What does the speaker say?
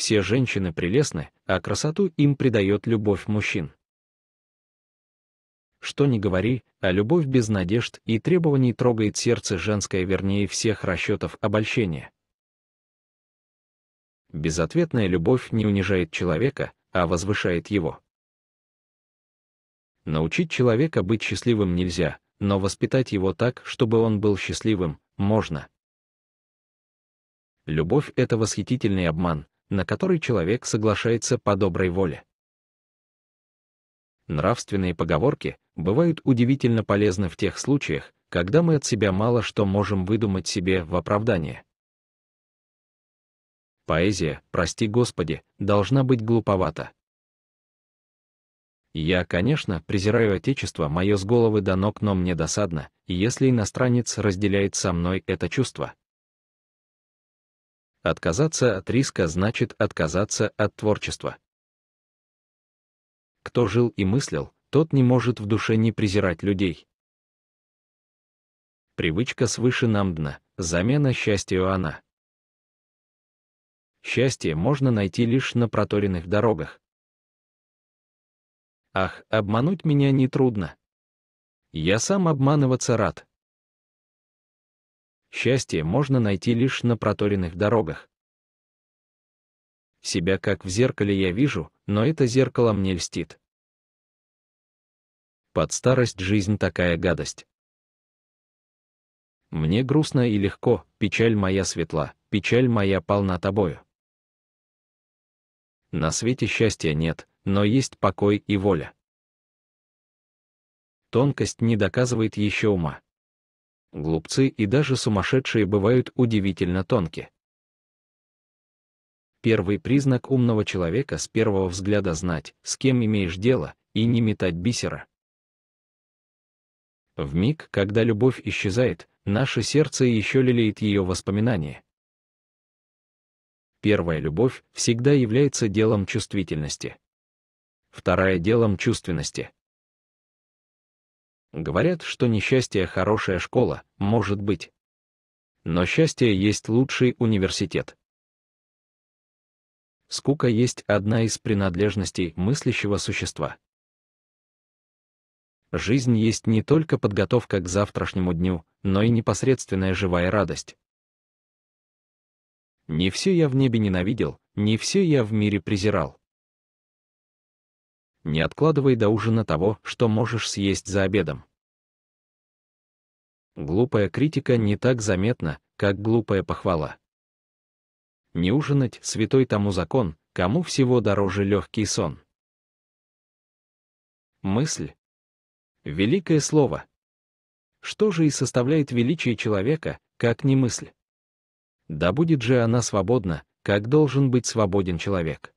Все женщины прелестны, а красоту им придает любовь мужчин. Что ни говори, а любовь без надежд и требований трогает сердце женское вернее всех расчетов обольщения. Безответная любовь не унижает человека, а возвышает его. Научить человека быть счастливым нельзя, но воспитать его так, чтобы он был счастливым, можно. Любовь — это восхитительный обман, на который человек соглашается по доброй воле. Нравственные поговорки бывают удивительно полезны в тех случаях, когда мы от себя мало что можем выдумать себе в оправдание. Поэзия, прости Господи, должна быть глуповата. Я, конечно, презираю Отечество, мое с головы до ног, но мне досадно, если иностранец разделяет со мной это чувство. Отказаться от риска значит отказаться от творчества. Кто жил и мыслил, тот не может в душе не презирать людей. Привычка свыше нам дна, замена счастью она. Счастье можно найти лишь на проторенных дорогах. Ах, обмануть меня нетрудно. Я сам обманываться рад. Счастье можно найти лишь на проторенных дорогах. Себя как в зеркале я вижу, но это зеркало мне льстит. Под старость жизнь такая гадость. Мне грустно и легко, печаль моя светла, печаль моя полна тобою. На свете счастья нет, но есть покой и воля. Тонкость не доказывает еще ума глупцы и даже сумасшедшие бывают удивительно тонки. Первый признак умного человека с первого взгляда знать, с кем имеешь дело, и не метать бисера. В миг, когда любовь исчезает, наше сердце еще лелеет ее воспоминания. Первая любовь всегда является делом чувствительности. Вторая — делом чувственности. Говорят, что несчастье — хорошая школа, может быть. Но счастье есть лучший университет. Скука есть одна из принадлежностей мыслящего существа. Жизнь есть не только подготовка к завтрашнему дню, но и непосредственная живая радость. Не все я в небе ненавидел, не все я в мире презирал. Не откладывай до ужина того, что можешь съесть за обедом. Глупая критика не так заметна, как глупая похвала. Не ужинать — святой тому закон, кому всего дороже легкий сон. Мысль. Великое слово. Что же и составляет величие человека, как не мысль? Да будет же она свободна, как должен быть свободен человек.